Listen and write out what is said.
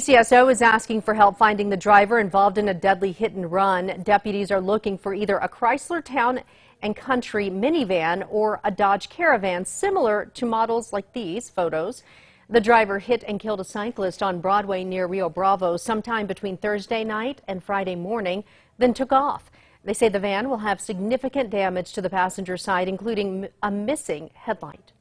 CSO is asking for help finding the driver involved in a deadly hit and run. Deputies are looking for either a Chrysler Town and Country minivan or a Dodge Caravan similar to models like these photos. The driver hit and killed a cyclist on Broadway near Rio Bravo sometime between Thursday night and Friday morning, then took off. They say the van will have significant damage to the passenger side, including a missing headlight.